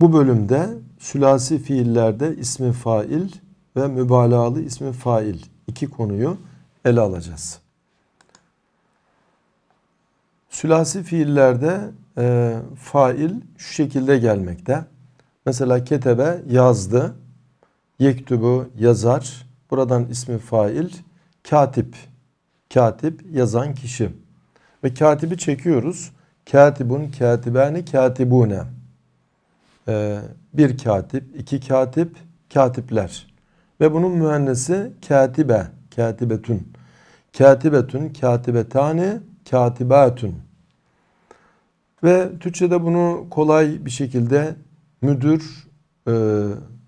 Bu bölümde sülasi fiillerde ismi fail ve mübalağalı ismi fail iki konuyu ele alacağız. Sülasi fiillerde e, fail şu şekilde gelmekte. Mesela ketebe yazdı, yektubu yazar, buradan ismi fail, katip, katip yazan kişi. Ve katibi çekiyoruz. Katibun, katibani, katibune. Ee, bir katip, iki katip, katipler ve bunun mühennesi katibe, katibetün. Katibetün, katibetane, katibetün. Ve Türkçe'de bunu kolay bir şekilde müdür, e,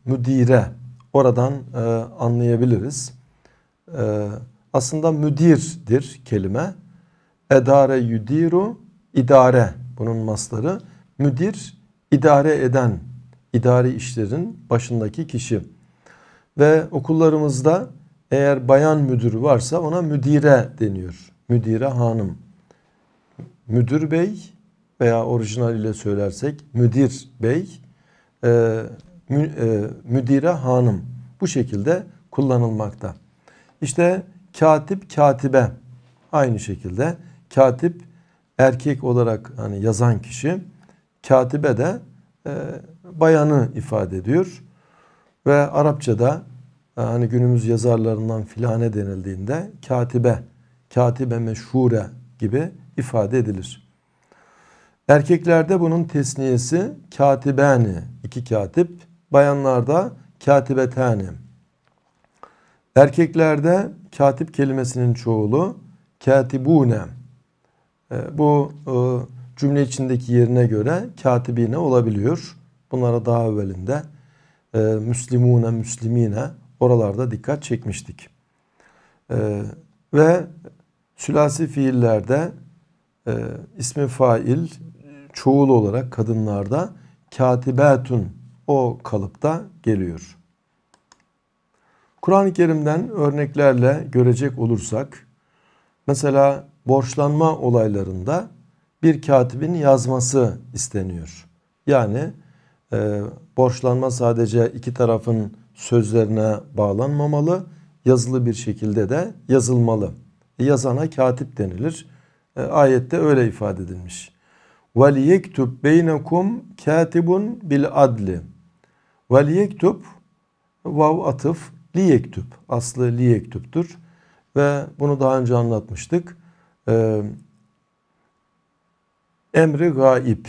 müdire oradan e, anlayabiliriz. E, aslında müdirdir kelime. Edare yüdiru, idare bunun masları. Müdir idare eden, idari işlerin başındaki kişi. Ve okullarımızda eğer bayan müdür varsa ona müdire deniyor. Müdire hanım. Müdür bey veya orijinal ile söylersek müdir bey, e, mü, e, müdire hanım. Bu şekilde kullanılmakta. İşte katip katibe aynı şekilde katip erkek olarak hani yazan kişi katibe de e, bayanı ifade ediyor. Ve Arapçada e, hani günümüz yazarlarından filane denildiğinde katibe, katibe meşhure gibi ifade edilir. Erkeklerde bunun tesniyesi katibeni iki katip. Bayanlarda katibetani. Erkeklerde katip kelimesinin çoğulu katibune. E, bu e, cümle içindeki yerine göre katibine olabiliyor. Bunlara daha evvelinde e, Müslimune, Müslimine oralarda dikkat çekmiştik. E, ve sülasi fiillerde e, ismi fail çoğul olarak kadınlarda katibetun o kalıpta geliyor. Kur'an-ı Kerim'den örneklerle görecek olursak mesela borçlanma olaylarında bir katibin yazması isteniyor. Yani e, borçlanma sadece iki tarafın sözlerine bağlanmamalı, yazılı bir şekilde de yazılmalı. E, yazana katip denilir. E, ayette öyle ifade edilmiş. وَلْيَكْتُبْ بَيْنَكُمْ كَاتِبٌ بِالْعَدْلِ وَلْيَكْتُبْ Vav atıf liyektüp. Aslı liyektüptür. Ve bunu daha önce anlatmıştık. Ee, Emri gaib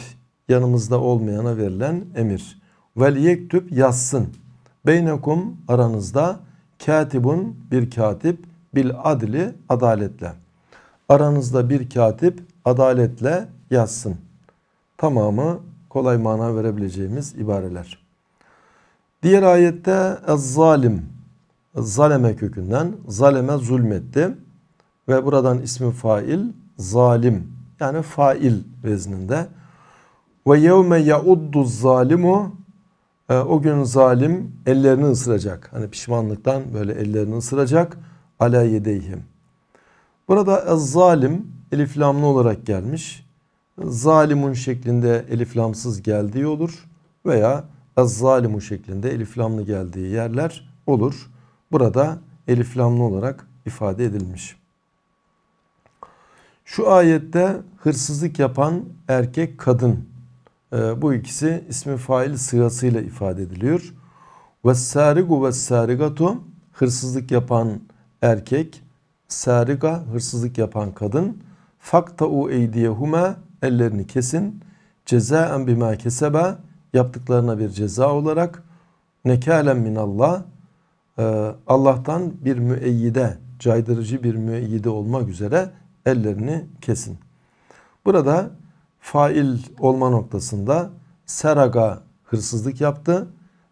yanımızda olmayana verilen emir. Vel yektüp yazsın. Beynekum aranızda katibun bir katip bil adli adaletle. Aranızda bir katip adaletle yazsın. Tamamı kolay mana verebileceğimiz ibareler. Diğer ayette zalim zaleme kökünden zaleme zulmetti ve buradan ismi fail zalim yani fail vezninde. Ve yevme yauddu zalimu e, o gün zalim ellerini ısıracak. Hani pişmanlıktan böyle ellerini ısıracak. Ala yedeyhim. Burada az zalim eliflamlı olarak gelmiş. Zalimun şeklinde eliflamsız geldiği olur veya az zalimun şeklinde eliflamlı geldiği yerler olur. Burada eliflamlı olarak ifade edilmiş. Şu ayette hırsızlık yapan erkek kadın e, bu ikisi ismi fail sırasıyla ifade ediliyor. Vessarigu vessarigatu hırsızlık yapan erkek, sariga hırsızlık yapan kadın. Fakta'u eydiyehume ellerini kesin. Cezaen bima kesebe yaptıklarına bir ceza olarak nekalen minallah ee, Allah'tan bir müeyyide, caydırıcı bir müeyyide olmak üzere ellerini kesin. Burada fail olma noktasında seraga hırsızlık yaptı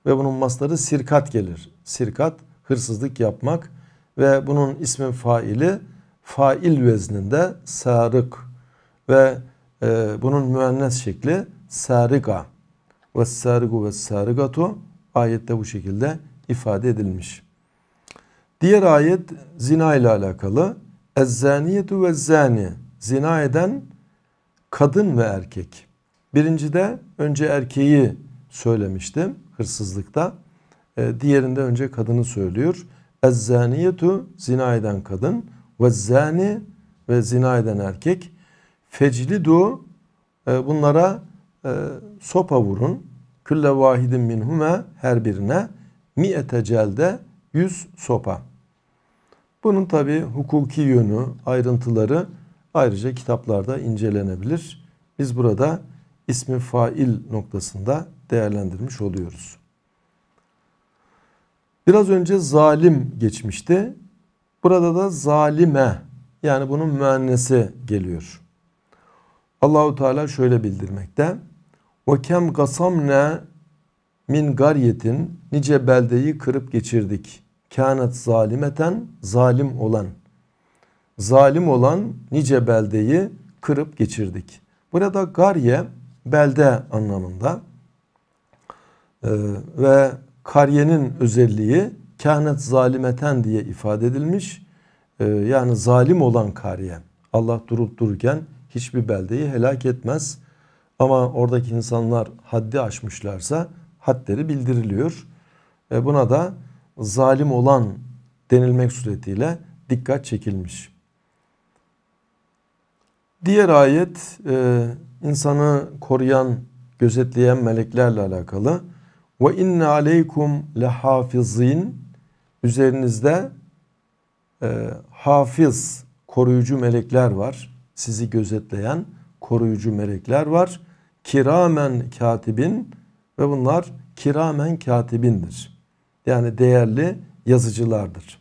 ve bunun masları sirkat gelir. Sirkat hırsızlık yapmak ve bunun ismin faili fail vezninde sarık ve e, bunun müennes şekli sarıga ve sarıgu ve sarıgatu ayette bu şekilde ifade edilmiş. Diğer ayet zina ile alakalı. Ezzaniyetu ve zani zina eden kadın ve erkek. Birincide önce erkeği söylemiştim hırsızlıkta. E, diğerinde önce kadını söylüyor. Ezzaniyetu zina eden kadın ve zani ve zina eden erkek. Feclidu e, bunlara e, sopa vurun. Külle vahidin minhume her birine mi'ete celde yüz sopa. Bunun tabi hukuki yönü, ayrıntıları ayrıca kitaplarda incelenebilir. Biz burada ismi fail noktasında değerlendirmiş oluyoruz. Biraz önce zalim geçmişti. Burada da zalime yani bunun müennesi geliyor. Allahu Teala şöyle bildirmekte. Ve kem gasamne min garyetin nice beldeyi kırıp geçirdik kânet zalimeten zalim olan zalim olan nice beldeyi kırıp geçirdik. Burada gariye belde anlamında ee, ve kariyenin özelliği kâhnet zalimeten diye ifade edilmiş. Ee, yani zalim olan kariye. Allah durup dururken hiçbir beldeyi helak etmez. Ama oradaki insanlar haddi aşmışlarsa hadleri bildiriliyor. Ee, buna da zalim olan denilmek suretiyle dikkat çekilmiş. Diğer ayet e, insanı koruyan, gözetleyen meleklerle alakalı. Ve inne aleykum lehafizin üzerinizde e, hafiz koruyucu melekler var. Sizi gözetleyen koruyucu melekler var. Kiramen katibin ve bunlar kiramen katibindir. Yani değerli yazıcılardır.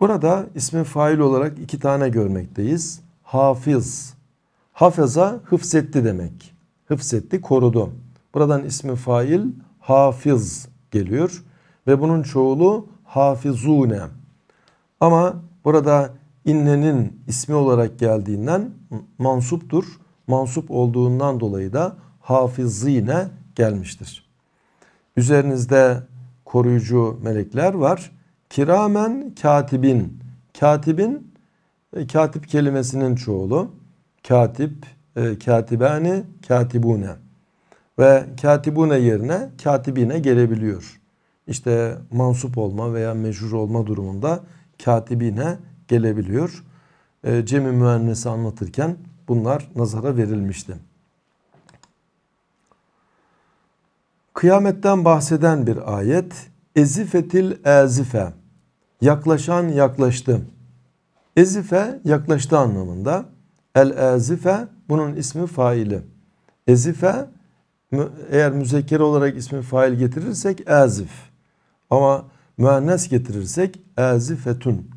Burada ismi fail olarak iki tane görmekteyiz. Hafız. Hafıza hıfsetti demek. hıfsetti korudu. Buradan ismi fail hafız geliyor. Ve bunun çoğulu hafizune. Ama burada innenin ismi olarak geldiğinden mansuptur. Mansup olduğundan dolayı da hafizine gelmiştir. Üzerinizde koruyucu melekler var. Kiramen katibin. Katibin e, katip kelimesinin çoğulu. Katip, e, katibani, katibune. Ve katibune yerine katibine gelebiliyor. İşte mansup olma veya meşhur olma durumunda katibine gelebiliyor. E, Cem-i Müennesi anlatırken bunlar nazara verilmişti. kıyametten bahseden bir ayet. Ezifetil ezife yaklaşan yaklaştı. Ezife yaklaştı anlamında. El ezife bunun ismi faili. Ezife eğer müzekker olarak ismi fail getirirsek ezif, Ama müennes getirirsek ezifetun.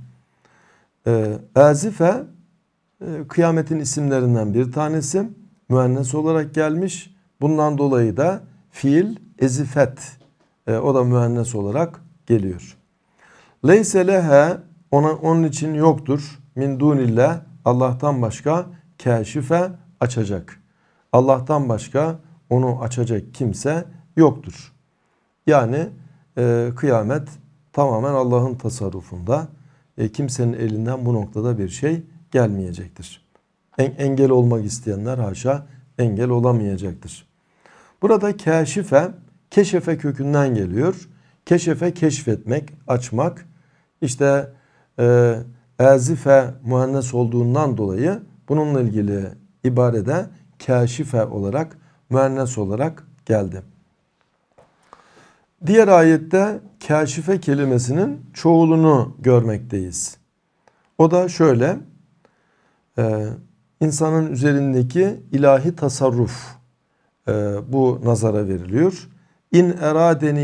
Ezife ee, e, kıyametin isimlerinden bir tanesi. Müennes olarak gelmiş. Bundan dolayı da fiil ezifet e, o da müennes olarak geliyor. Leyse lehe ona, onun için yoktur min dunille Allah'tan başka keşife açacak. Allah'tan başka onu açacak kimse yoktur. Yani e, kıyamet tamamen Allah'ın tasarrufunda. E, kimsenin elinden bu noktada bir şey gelmeyecektir. En, engel olmak isteyenler haşa engel olamayacaktır. Burada kâşife, keşefe kökünden geliyor. Keşefe keşfetmek, açmak. İşte e, ezife mühennes olduğundan dolayı bununla ilgili ibarede keşife olarak, mühennes olarak geldi. Diğer ayette keşife kelimesinin çoğulunu görmekteyiz. O da şöyle, e, insanın üzerindeki ilahi tasarruf ee, bu nazara veriliyor. İn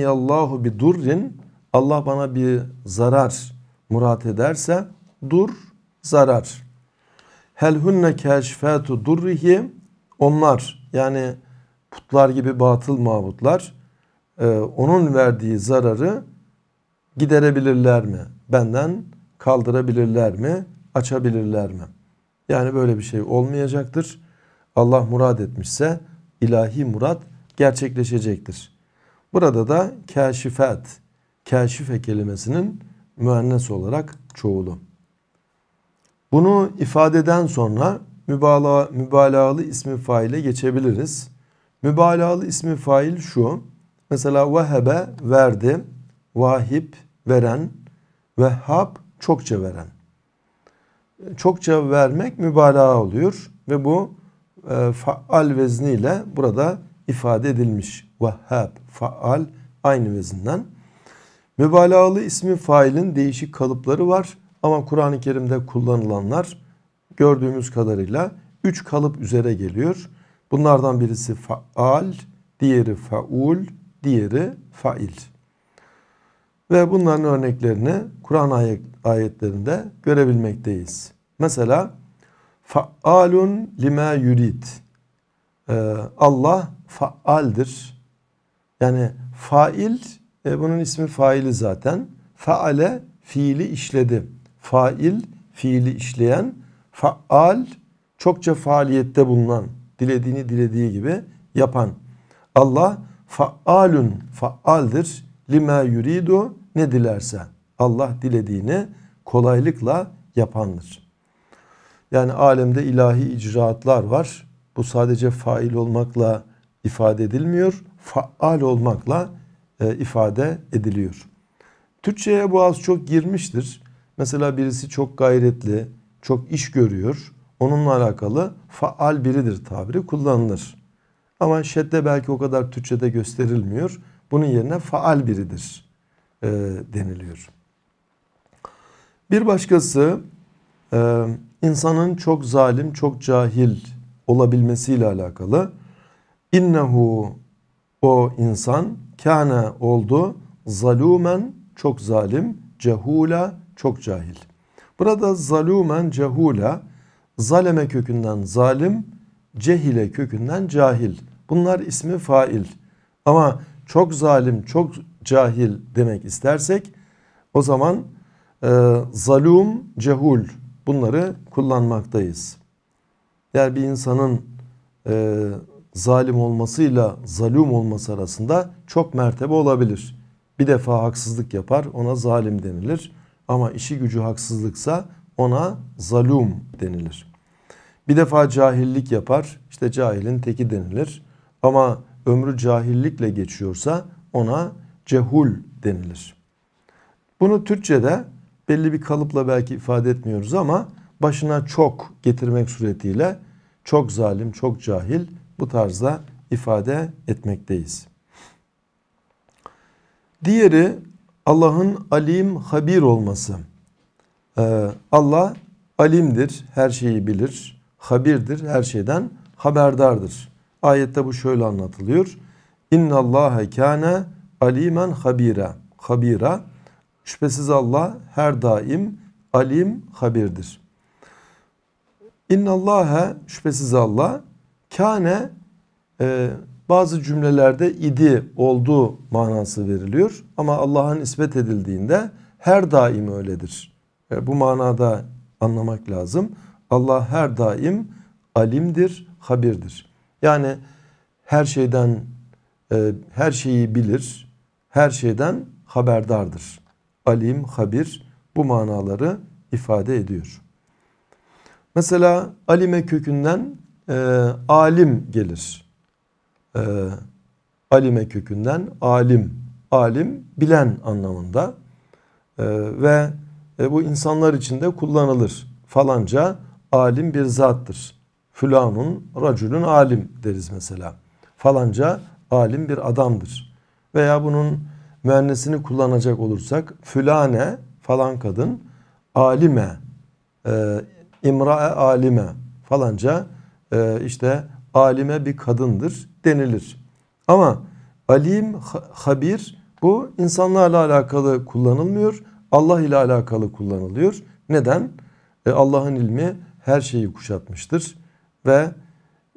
Allahu bi durrin Allah bana bir zarar murat ederse dur zarar. Hel hunne keşfetu durrihi onlar yani putlar gibi batıl mabutlar e, onun verdiği zararı giderebilirler mi? Benden kaldırabilirler mi? Açabilirler mi? Yani böyle bir şey olmayacaktır. Allah murad etmişse ilahi murat gerçekleşecektir. Burada da kâşifet, kâşife kelimesinin müennes olarak çoğulu. Bunu ifadeden sonra mübalağa, mübalağalı ismi faile geçebiliriz. Mübalağalı ismi fail şu. Mesela vehebe verdi, vahip veren, vehhab çokça veren. Çokça vermek mübalağa oluyor ve bu e, faal vezniyle burada ifade edilmiş. Vehhab faal aynı vezinden. Mübalağalı ismi failin değişik kalıpları var ama Kur'an-ı Kerim'de kullanılanlar gördüğümüz kadarıyla üç kalıp üzere geliyor. Bunlardan birisi faal, diğeri faul, diğeri fail. Ve bunların örneklerini Kur'an ayetlerinde görebilmekteyiz. Mesela Faalun lima yurid. Ee, Allah faaldir. Yani fail, e, bunun ismi faili zaten. Faale fiili işledi. Fail fiili işleyen. Faal çokça faaliyette bulunan. Dilediğini dilediği gibi yapan. Allah faalun faaldir. Lima yuridu ne dilerse. Allah dilediğini kolaylıkla yapandır. Yani alemde ilahi icraatlar var. Bu sadece fail olmakla ifade edilmiyor. Faal olmakla e, ifade ediliyor. Türkçe'ye bu az çok girmiştir. Mesela birisi çok gayretli, çok iş görüyor. Onunla alakalı faal biridir tabiri kullanılır. Ama şedde belki o kadar Türkçe'de gösterilmiyor. Bunun yerine faal biridir e, deniliyor. Bir başkası e, insanın çok zalim, çok cahil olabilmesiyle alakalı. İnnehu o insan kâne oldu zalumen çok zalim, cehula çok cahil. Burada zalumen cehula zaleme kökünden zalim, cehile kökünden cahil. Bunlar ismi fail. Ama çok zalim, çok cahil demek istersek o zaman e, zalum cehul bunları kullanmaktayız. Yani bir insanın e, zalim olmasıyla zalum olması arasında çok mertebe olabilir. Bir defa haksızlık yapar ona zalim denilir. Ama işi gücü haksızlıksa ona zalum denilir. Bir defa cahillik yapar işte cahilin teki denilir. Ama ömrü cahillikle geçiyorsa ona cehul denilir. Bunu Türkçe'de belli bir kalıpla belki ifade etmiyoruz ama başına çok getirmek suretiyle çok zalim, çok cahil bu tarzda ifade etmekteyiz. Diğeri Allah'ın alim, habir olması. Ee, Allah alimdir, her şeyi bilir, habirdir, her şeyden haberdardır. Ayette bu şöyle anlatılıyor. İnna Allahe kana alimen habira. Habira Şüphesiz Allah her daim alim habirdir. İnnallâhe şüphesiz Allah kâne e, bazı cümlelerde idi olduğu manası veriliyor. Ama Allah'ın nispet edildiğinde her daim öyledir. E, bu manada anlamak lazım. Allah her daim alimdir, habirdir. Yani her şeyden, e, her şeyi bilir, her şeyden haberdardır alim, habir bu manaları ifade ediyor. Mesela alime kökünden e, alim gelir. E, alime kökünden alim. Alim bilen anlamında e, ve e, bu insanlar için de kullanılır. Falanca alim bir zattır. Fülanun, racülün alim deriz mesela. Falanca alim bir adamdır. Veya bunun müennesini kullanacak olursak fülane falan kadın alime e, imra'e alime falanca e, işte alime bir kadındır denilir. Ama alim, habir bu insanlarla alakalı kullanılmıyor. Allah ile alakalı kullanılıyor. Neden? E, Allah'ın ilmi her şeyi kuşatmıştır ve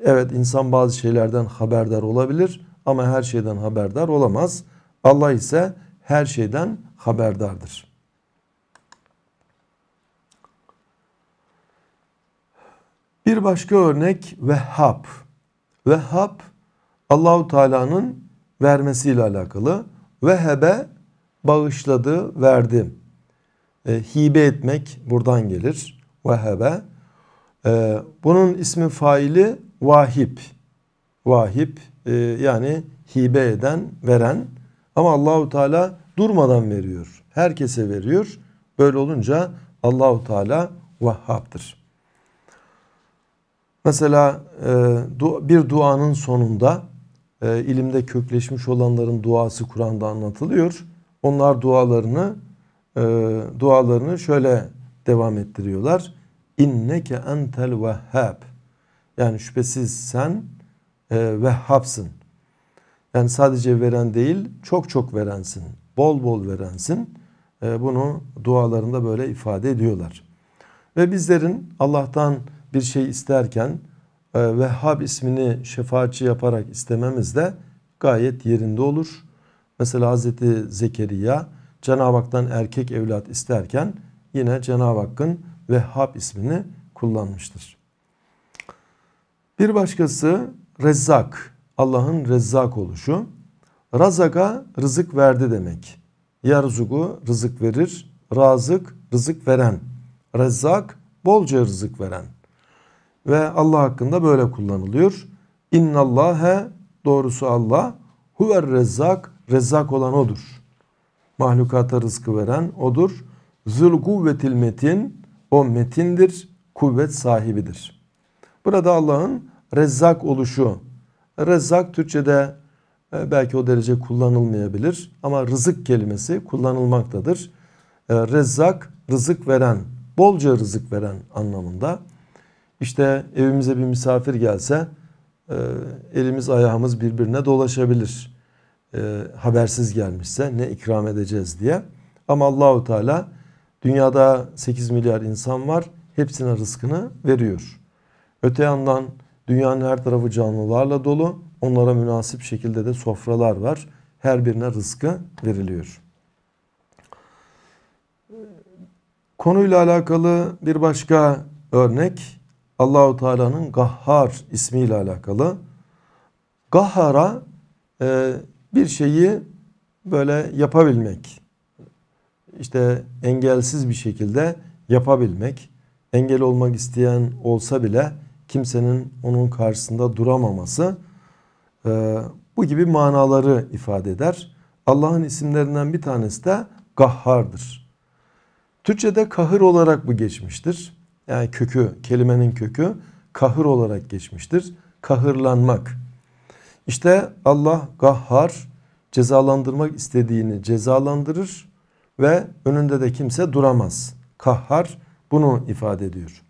evet insan bazı şeylerden haberdar olabilir ama her şeyden haberdar olamaz. Allah ise her şeyden haberdardır. Bir başka örnek Vehhab. Vehhab Allahu Teala'nın vermesiyle alakalı. Vehebe bağışladı, verdi. E, hibe etmek buradan gelir. Vehebe. E, bunun ismi faili vahip. Vahip e, yani hibe eden, veren. Ama Allahu Teala durmadan veriyor. Herkese veriyor. Böyle olunca Allahu Teala vahhabdır. Mesela e, bir duanın sonunda e, ilimde kökleşmiş olanların duası Kur'an'da anlatılıyor. Onlar dualarını e, dualarını şöyle devam ettiriyorlar. İnneke entel vehhab. Yani şüphesiz sen e, vehhabsın. Yani sadece veren değil çok çok verensin. Bol bol verensin. Ee, bunu dualarında böyle ifade ediyorlar. Ve bizlerin Allah'tan bir şey isterken e, Vehhab ismini şefaatçi yaparak istememiz de gayet yerinde olur. Mesela Hz. Zekeriya Cenab-ı Hak'tan erkek evlat isterken yine Cenab-ı Hakk'ın Vehhab ismini kullanmıştır. Bir başkası Rezzak. Allah'ın rezzak oluşu. Razaka rızık verdi demek. Yarzugu rızık verir. Razık rızık veren. Rezzak bolca rızık veren. Ve Allah hakkında böyle kullanılıyor. İnnallâhe doğrusu Allah huver rezzak rezzak olan odur. Mahlukata rızkı veren odur. Zül kuvvetil metin o metindir, kuvvet sahibidir. Burada Allah'ın rezzak oluşu Rezzak Türkçe'de e, belki o derece kullanılmayabilir ama rızık kelimesi kullanılmaktadır. E, Rezzak rızık veren, bolca rızık veren anlamında. İşte evimize bir misafir gelse e, elimiz ayağımız birbirine dolaşabilir. Habersiz gelmişse ne ikram edeceğiz diye. Ama Allahu Teala dünyada 8 milyar insan var. Hepsine rızkını veriyor. Öte yandan Dünyanın her tarafı canlılarla dolu. Onlara münasip şekilde de sofralar var. Her birine rızkı veriliyor. Konuyla alakalı bir başka örnek Allahu Teala'nın Gahhar ismiyle alakalı. Gahhara e, bir şeyi böyle yapabilmek, işte engelsiz bir şekilde yapabilmek, engel olmak isteyen olsa bile kimsenin onun karşısında duramaması e, bu gibi manaları ifade eder. Allah'ın isimlerinden bir tanesi de Gahhar'dır. Türkçe'de kahır olarak bu geçmiştir. Yani kökü, kelimenin kökü kahır olarak geçmiştir. Kahırlanmak. İşte Allah Gahhar cezalandırmak istediğini cezalandırır ve önünde de kimse duramaz. Kahhar bunu ifade ediyor.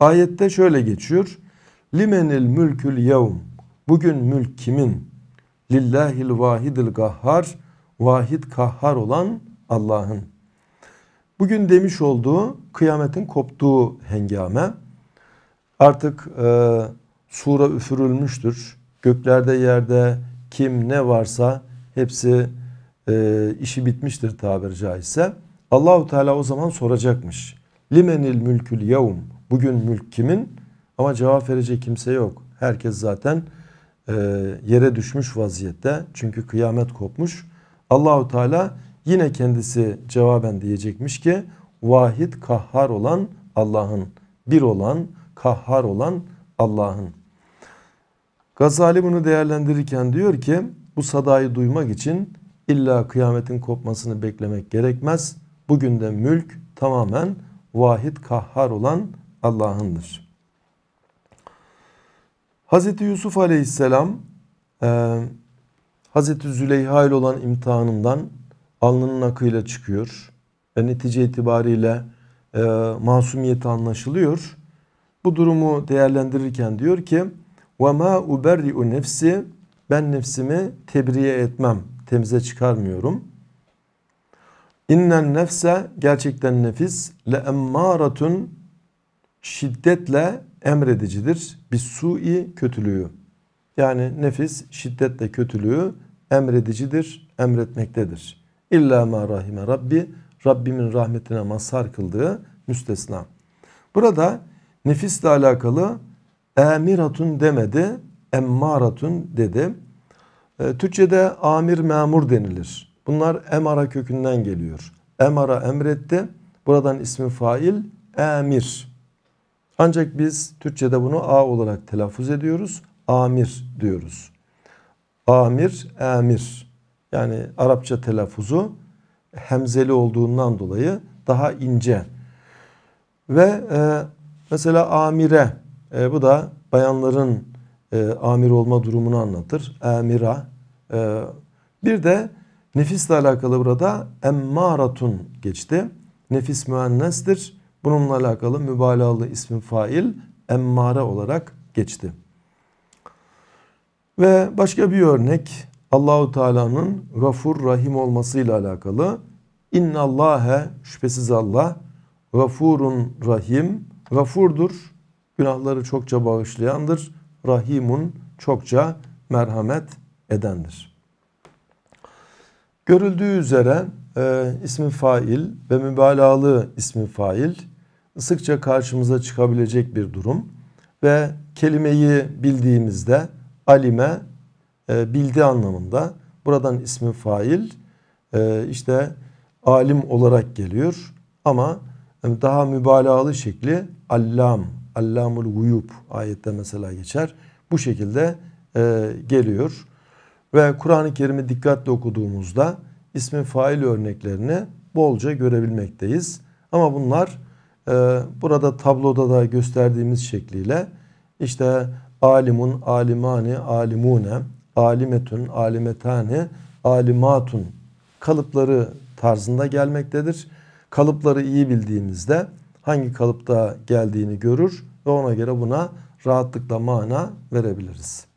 Ayette şöyle geçiyor. Limenil mülkül yevm. Bugün mülk kimin? Lillahil vahidil gahhar. Vahid kahhar olan Allah'ın. Bugün demiş olduğu kıyametin koptuğu hengame artık e, sura üfürülmüştür. Göklerde yerde kim ne varsa hepsi e, işi bitmiştir tabiri caizse. Allahu Teala o zaman soracakmış. Limenil mülkül yevm. Bugün mülk kimin? Ama cevap verecek kimse yok. Herkes zaten e, yere düşmüş vaziyette. Çünkü kıyamet kopmuş. Allahu Teala yine kendisi cevaben diyecekmiş ki vahid kahhar olan Allah'ın, bir olan, kahhar olan Allah'ın. Gazali bunu değerlendirirken diyor ki bu sadayı duymak için illa kıyametin kopmasını beklemek gerekmez. Bugün de mülk tamamen vahid kahhar olan Allah'ındır. Hazreti Yusuf aleyhisselam e, Hz. Züleyha ile olan imtihanından alnının akıyla çıkıyor. Ve netice itibariyle e, masumiyeti anlaşılıyor. Bu durumu değerlendirirken diyor ki وَمَا اُبَرِّئُ nefsi Ben nefsimi tebriye etmem, temize çıkarmıyorum. İnnen nefse gerçekten nefis le emmaratun şiddetle emredicidir. Bir sui kötülüğü. Yani nefis şiddetle kötülüğü emredicidir, emretmektedir. İlla ma rahime Rabbi, Rabbimin rahmetine mazhar kıldığı müstesna. Burada nefisle alakalı emiratun demedi, emmaratun dedi. Ee, Türkçe'de amir memur denilir. Bunlar emara kökünden geliyor. Emara emretti. Buradan ismi fail emir. Ancak biz Türkçe'de bunu A olarak telaffuz ediyoruz. Amir diyoruz. Amir, emir. Yani Arapça telaffuzu hemzeli olduğundan dolayı daha ince. Ve e, mesela amire, e, bu da bayanların e, amir olma durumunu anlatır. Amira. E, bir de nefisle alakalı burada emmaratun geçti. Nefis müennestir. Bununla alakalı mübalağalı ismin fail emmare olarak geçti. Ve başka bir örnek Allahu Teala'nın gafur rahim olmasıyla alakalı. İnna Allahe şüphesiz Allah gafurun rahim gafurdur. Günahları çokça bağışlayandır. Rahimun çokça merhamet edendir. Görüldüğü üzere e, ismi fail ve mübalağalı ismi fail sıkça karşımıza çıkabilecek bir durum. Ve kelimeyi bildiğimizde alime e, bildi anlamında buradan ismi fail e, işte alim olarak geliyor ama e, daha mübalağalı şekli allam, allamul guyub ayette mesela geçer. Bu şekilde e, geliyor. Ve Kur'an-ı Kerim'i dikkatle okuduğumuzda ismi fail örneklerini bolca görebilmekteyiz. Ama bunlar ee, burada tabloda da gösterdiğimiz şekliyle işte alimun, alimani, alimune, alimetun, alimetani, alimatun kalıpları tarzında gelmektedir. Kalıpları iyi bildiğimizde hangi kalıpta geldiğini görür ve ona göre buna rahatlıkla mana verebiliriz.